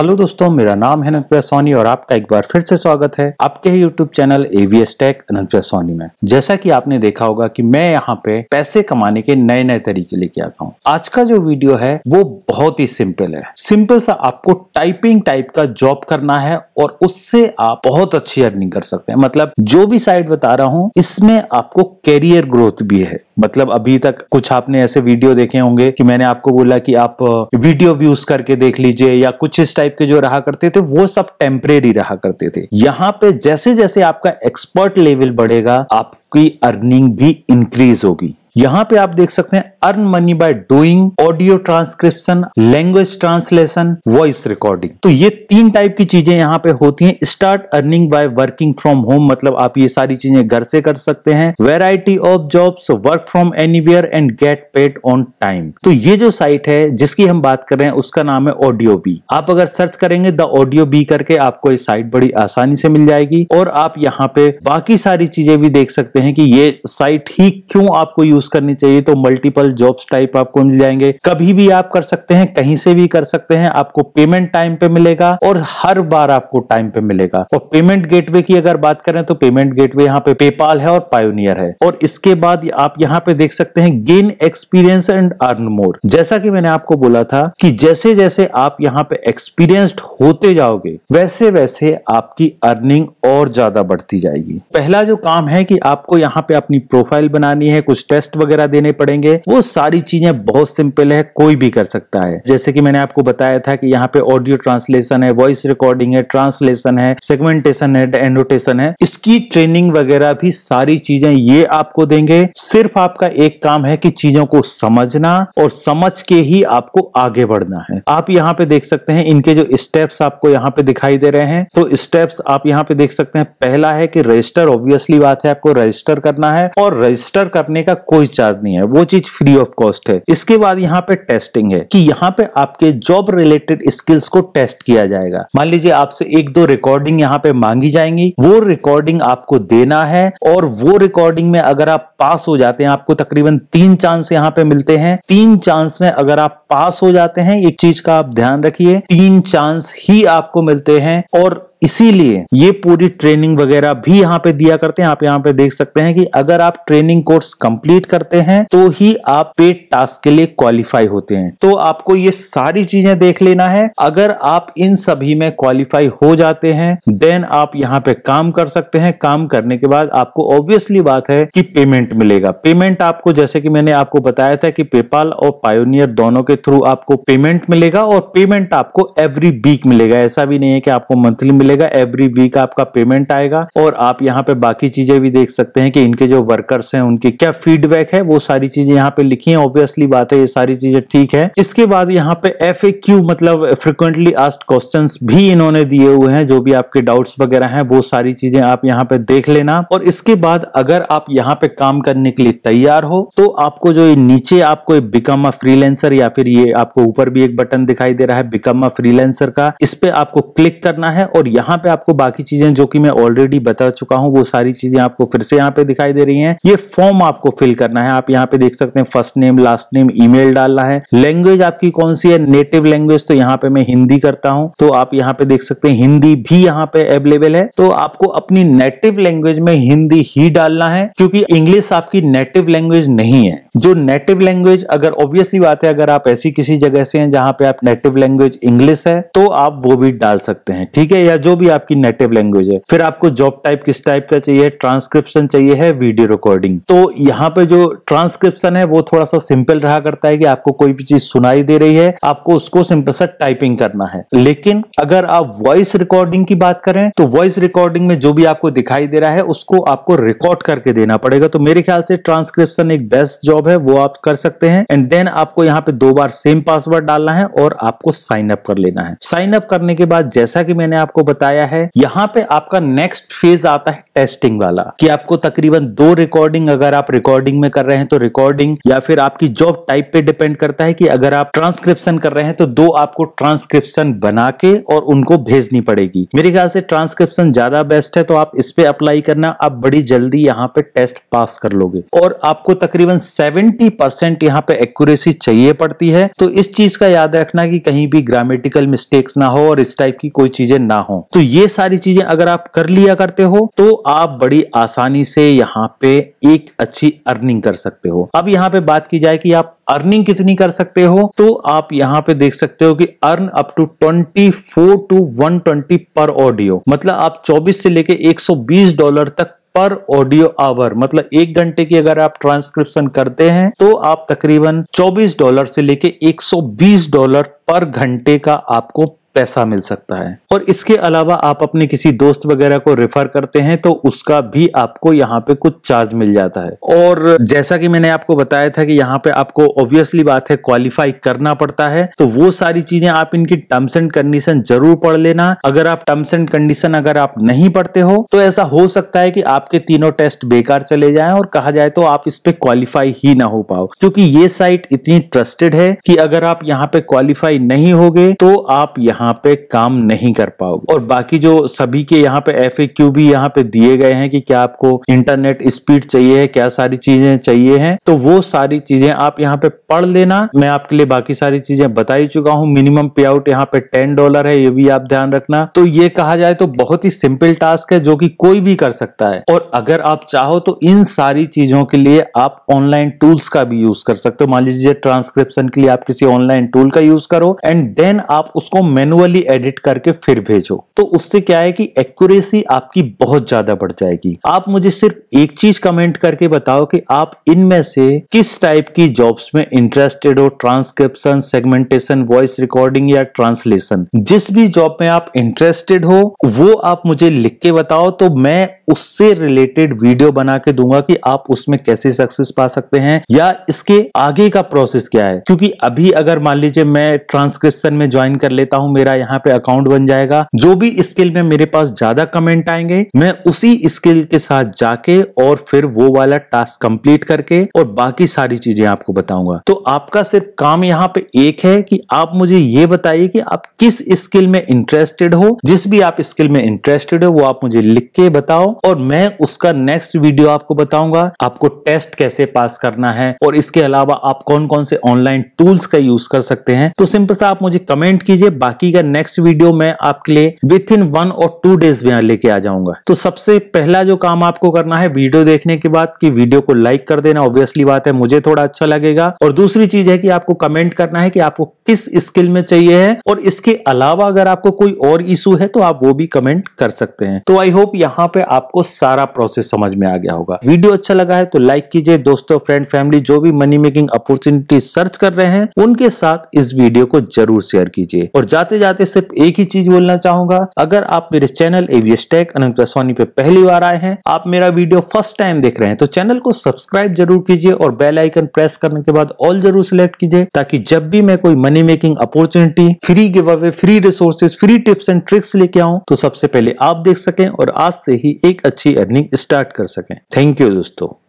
hello दोस्तों मेरा नाम है अनंतप्रिया सोनी और आपका एक बार फिर से स्वागत है आपके ही YouTube channel AVS tech Anantpriya Soni में जैसा कि आपने देखा होगा कि मैं यहाँ पे पैसे कमाने के नए नए तरीके लेके आता हूँ आज का जो वीडियो है वो बहुत ही सिंपल है सिंपल सा आपको टाइपिंग टाइप का जॉब करना है और उससे आप बहुत अच्छी अर्निंग कर सकते हैं मतलब जो भी साइड बता रहा हूँ इसमें आपको कैरियर ग्रोथ भी है मतलब अभी तक कुछ आपने ऐसे वीडियो देखे होंगे कि मैंने आपको बोला कि आप वीडियो व्यूज करके देख लीजिए या कुछ इस टाइप के जो रहा करते थे वो सब टेम्परेरी रहा करते थे यहाँ पे जैसे जैसे आपका एक्सपर्ट लेवल बढ़ेगा आपकी अर्निंग भी इंक्रीज होगी यहाँ पे आप देख सकते हैं earn money by doing audio transcription language translation voice recording तो ये तीन टाइप की चीजें यहाँ पे होती हैं start earning by working from home मतलब आप ये सारी चीजें घर से कर सकते हैं variety of jobs work from anywhere and get paid on time तो ये जो साइट है जिसकी हम बात कर रहे हैं उसका नाम है ऑडियो बी आप अगर सर्च करेंगे द ऑडियो बी करके आपको ये साइट बड़ी आसानी से मिल जाएगी और आप यहाँ पे बाकी सारी चीजें भी देख सकते हैं कि ये साइट ही क्यों आपको यूज चूज करनी चाहिए तो मल्टीपल जॉब्स टाइप आपको मिल जाएंगे कभी भी आप कर सकते हैं कहीं से भी कर सकते हैं आपको पेमेंट टाइम पे मिलेगा और हर बार आपको टाइम पे मिलेगा और पेमेंट गेटवे की अगर बात करें तो पेमेंट गेटवे यहाँ पे पेपाल है और पायोनियर है और इसके बाद आप यहाँ पे देख सकते हैं gain experience and earn more जैसा कि मैंने आपको बोला था कि जैसे जैसे आप यहाँ पे एक्सपीरियंस्ड होते जाओगे वैसे वैसे आपकी अर्निंग और ज्यादा बढ़ती जाएगी पहला जो काम है कि आपको यहाँ पे अपनी प्रोफाइल बनानी है कुछ टेस्ट टेस्ट वगैरह देने पड़ेंगे वो सारी चीजें बहुत सिंपल है कोई भी कर सकता है जैसे कि मैंने आपको बताया था कि यहाँ पे ऑडियो ट्रांसलेशन है वॉइस रिकॉर्डिंग है ट्रांसलेशन है सेगमेंटेशन है एनोटेशन है इसकी ट्रेनिंग वगैरह भी सारी चीजें ये आपको देंगे सिर्फ आपका एक काम है कि चीजों को समझना और समझ के ही आपको आगे बढ़ना है आप यहाँ पे देख सकते हैं इनके जो स्टेप्स आपको यहाँ पे दिखाई दे रहे हैं तो स्टेप्स आप यहाँ पे देख सकते हैं पहला है कि रजिस्टर ऑब्वियसली बात है आपको रजिस्टर करना है और रजिस्टर करने का कोई कोई चार्ज नहीं है वो चीज फ्री ऑफ कॉस्ट है इसके बाद यहाँ पे टेस्टिंग है कि यहाँ पे आपके जॉब रिलेटेड स्किल्स को टेस्ट किया जाएगा मान लीजिए आपसे एक दो रिकॉर्डिंग यहाँ पे मांगी जाएंगी वो रिकॉर्डिंग आपको देना है और वो रिकॉर्डिंग में अगर आप पास हो जाते हैं आपको तकरीबन तीन चांस यहाँ पे मिलते हैं तीन चांस में अगर आप पास हो जाते हैं एक चीज का आप ध्यान रखिए तीन चांस ही आपको मिलते हैं और इसीलिए ये पूरी ट्रेनिंग वगैरह भी यहाँ पे दिया करते हैं आप यहाँ पे देख सकते हैं कि अगर आप ट्रेनिंग कोर्स कंप्लीट करते हैं तो ही आप पेड टास्क के लिए क्वालिफाई होते हैं तो आपको ये सारी चीजें देख लेना है अगर आप इन सभी में क्वालिफाई हो जाते हैं देन आप यहाँ पे काम कर सकते हैं काम करने के बाद आपको ऑब्वियसली बात है कि पेमेंट मिलेगा पेमेंट आपको जैसे कि मैंने आपको बताया था कि पेपाल और पायोनियर दोनों के थ्रू आपको पेमेंट मिलेगा और पेमेंट आपको एवरी वीक मिलेगा ऐसा भी नहीं है कि आपको मंथली मिलेगा मिलेगा एवरी वीक आपका पेमेंट आएगा और आप यहाँ पे बाकी चीजें भी देख सकते हैं कि इनके जो वर्कर्स हैं उनके क्या फीडबैक है वो सारी चीजें यहाँ पे लिखी है ऑब्वियसली बात है ये सारी चीजें ठीक है इसके बाद यहाँ पे एफ मतलब फ्रिक्वेंटली आस्ट क्वेश्चन भी इन्होंने दिए हुए हैं जो भी आपके डाउट्स वगैरह हैं वो सारी चीजें आप यहाँ पे देख लेना और इसके बाद अगर आप यहाँ पे काम करने के लिए तैयार हो तो आपको जो ये नीचे आपको बिकम अ फ्रीलेंसर या फिर ये आपको ऊपर भी एक बटन दिखाई दे रहा है बिकम अ फ्रीलेंसर का इस पे आपको क्लिक करना है और यहाँ यहाँ पे आपको बाकी चीजें जो कि मैं ऑलरेडी बता चुका हूँ वो सारी चीजें आपको फिर से यहाँ पे दिखाई दे रही हैं ये फॉर्म आपको फिल करना है आप यहाँ पे देख सकते हैं first name last name email डालना है लैंग्वेज आपकी कौन सी है नेटिव लैंग्वेज तो यहाँ पे मैं हिंदी करता हूँ तो आप यहाँ पे देख सकते हैं हिंदी भी यहाँ पे अवेलेबल है तो आपको अपनी नेटिव लैंग्वेज में हिंदी ही डालना है क्योंकि इंग्लिश आपकी नेटिव लैंग्वेज नहीं है जो नेटिव लैंग्वेज अगर ऑब्वियसली बात है अगर आप ऐसी किसी जगह से हैं जहां पे आप नेटिव लैंग्वेज इंग्लिश है तो आप वो भी डाल सकते हैं ठीक है या जो भी आपकी नेटिव लैंग्वेज है फिर आपको जॉब टाइप किस टाइप का चाहिए ट्रांसक्रिप्शन चाहिए है वीडियो रिकॉर्डिंग तो यहाँ पे जो ट्रांसक्रिप्शन है वो थोड़ा सा सिंपल रहा करता है कि आपको कोई भी चीज सुनाई दे रही है आपको उसको सिंपल सा टाइपिंग करना है लेकिन अगर आप वॉइस रिकॉर्डिंग की बात करें तो वॉइस रिकॉर्डिंग में जो भी आपको दिखाई दे रहा है उसको आपको रिकॉर्ड करके देना पड़ेगा तो मेरे ख्याल से ट्रांसक्रिप्शन एक बेस्ट जॉब जॉब है वो आप कर सकते हैं एंड देन आपको यहाँ पे दो बार सेम पासवर्ड डालना है और आपको साइन अप कर लेना है साइन अप करने के बाद जैसा कि मैंने आपको बताया है यहाँ पे आपका नेक्स्ट फेज आता है टेस्टिंग वाला कि आपको तकरीबन दो रिकॉर्डिंग अगर आप रिकॉर्डिंग में कर रहे हैं तो रिकॉर्डिंग या फिर आपकी जॉब टाइप पे डिपेंड करता है कि अगर आप ट्रांसक्रिप्शन कर रहे हैं तो दो आपको ट्रांसक्रिप्शन बना के और उनको भेजनी पड़ेगी मेरे ख्याल से ट्रांसक्रिप्शन ज्यादा बेस्ट है तो आप इस पे अप्लाई करना आप बड़ी जल्दी यहाँ पे टेस्ट पास कर लोगे और आपको तकरीबन सेवन 70 परसेंट यहाँ पे एक्यूरेसी चाहिए पड़ती है तो इस चीज का याद रखना कि कहीं भी ग्रामेटिकल मिस्टेक्स ना हो और इस टाइप की कोई चीजें ना हो तो ये सारी चीजें अगर आप कर लिया करते हो तो आप बड़ी आसानी से यहाँ पे एक अच्छी अर्निंग कर सकते हो अब यहाँ पे बात की जाए कि आप अर्निंग कितनी कर सकते हो तो आप यहाँ पे देख सकते हो कि अर्न अप टू 24 टू 120 पर ऑडियो मतलब आप 24 से लेके 120 डॉलर तक पर ऑडियो आवर मतलब एक घंटे की अगर आप ट्रांसक्रिप्शन करते हैं तो आप तकरीबन 24 डॉलर से लेके 120 डॉलर पर घंटे का आपको पैसा मिल सकता है और इसके अलावा आप अपने किसी दोस्त वगैरह को रेफर करते हैं तो उसका भी आपको यहाँ पे कुछ चार्ज मिल जाता है और जैसा कि मैंने आपको बताया था कि यहाँ पे आपको ऑब्वियसली बात है क्वालिफाई करना पड़ता है तो वो सारी चीजें आप इनकी टर्म्स एंड कंडीशन जरूर पढ़ लेना अगर आप टर्म्स एंड कंडीशन अगर आप नहीं पढ़ते हो तो ऐसा हो सकता है कि आपके तीनों टेस्ट बेकार चले जाए और कहा जाए तो आप इस पे क्वालिफाई ही ना हो पाओ क्योंकि ये साइट इतनी ट्रस्टेड है कि अगर आप यहाँ पे क्वालिफाई नहीं होगे तो आप यहाँ यहाँ पे काम नहीं कर पाओगे और बाकी जो सभी के यहाँ पे एफ भी यहाँ पे दिए गए हैं कि क्या आपको इंटरनेट स्पीड चाहिए क्या सारी चीजें चाहिए हैं तो वो सारी चीजें आप यहाँ पे पढ़ लेना मैं आपके लिए बाकी सारी चीजें बता ही चुका हूँ मिनिमम पे आउट यहाँ पे टेन डॉलर है ये भी आप ध्यान रखना तो ये कहा जाए तो बहुत ही सिंपल टास्क है जो की कोई भी कर सकता है और अगर आप चाहो तो इन सारी चीजों के लिए आप ऑनलाइन टूल्स का भी यूज कर सकते हो मान लीजिए ट्रांसक्रिप्शन के लिए आप किसी ऑनलाइन टूल का यूज करो एंड देन आप उसको मेनु मैनुअली एडिट करके फिर भेजो तो उससे क्या है कि एक्यूरेसी आपकी बहुत ज्यादा बढ़ जाएगी आप मुझे सिर्फ एक चीज कमेंट करके बताओ कि आप इनमें से किस टाइप की जॉब्स में इंटरेस्टेड हो ट्रांसक्रिप्शन सेगमेंटेशन वॉइस रिकॉर्डिंग या ट्रांसलेशन जिस भी जॉब में आप इंटरेस्टेड हो वो आप मुझे लिख के बताओ तो मैं उससे रिलेटेड वीडियो बना के दूंगा कि आप उसमें कैसे सक्सेस पा सकते हैं या इसके आगे का प्रोसेस क्या है क्योंकि अभी अगर मान लीजिए मैं ट्रांसक्रिप्शन में ज्वाइन कर लेता हूं मेरा यहाँ पे अकाउंट बन जाएगा जो भी स्किल में मेरे पास ज्यादा कमेंट आएंगे मैं उसी स्किल के साथ जाके और फिर वो वाला टास्क कंप्लीट करके और बाकी सारी चीजें आपको बताऊंगा तो आपका सिर्फ काम यहाँ पे एक है कि आप मुझे ये बताइए कि आप किस स्किल में इंटरेस्टेड हो जिस भी आप स्किल में इंटरेस्टेड हो वो आप मुझे लिख के बताओ और मैं उसका नेक्स्ट वीडियो आपको बताऊंगा आपको टेस्ट कैसे पास करना है और इसके अलावा आप कौन कौन से ऑनलाइन टूल्स का यूज कर सकते हैं तो सिंपल सा आप मुझे कमेंट कीजिए बाकी मिलेगा नेक्स्ट वीडियो में आपके लिए विथ इन वन और टू डेज में लेके आ जाऊंगा तो सबसे पहला जो काम आपको करना है वीडियो देखने के बाद की वीडियो को लाइक कर देना ऑब्वियसली बात है मुझे थोड़ा अच्छा लगेगा और दूसरी चीज है कि आपको कमेंट करना है कि आपको किस स्किल में चाहिए है और इसके अलावा अगर आपको कोई और इशू है तो आप वो भी कमेंट कर सकते हैं तो आई होप यहाँ पे आपको सारा प्रोसेस समझ में आ गया होगा वीडियो अच्छा लगा है तो लाइक कीजिए दोस्तों फ्रेंड फैमिली जो भी मनी मेकिंग अपॉर्चुनिटी सर्च कर रहे हैं उनके साथ इस वीडियो को जरूर शेयर कीजिए और जाते जाते सिर्फ एक ही चीज बोलना चाहूंगा अगर आप मेरे channel AVS tech Anant Vaswani पे पहली बार आए हैं आप मेरा वीडियो फर्स्ट टाइम देख रहे हैं तो चैनल को सब्सक्राइब जरूर कीजिए और बेल आइकन प्रेस करने के बाद ऑल जरूर सिलेक्ट कीजिए ताकि जब भी मैं कोई money making opportunity free giveaway free resources free tips and tricks लेके आऊं तो सबसे पहले आप देख सकें और आज से ही एक अच्छी अर्निंग स्टार्ट कर सकें थैंक यू दोस्तों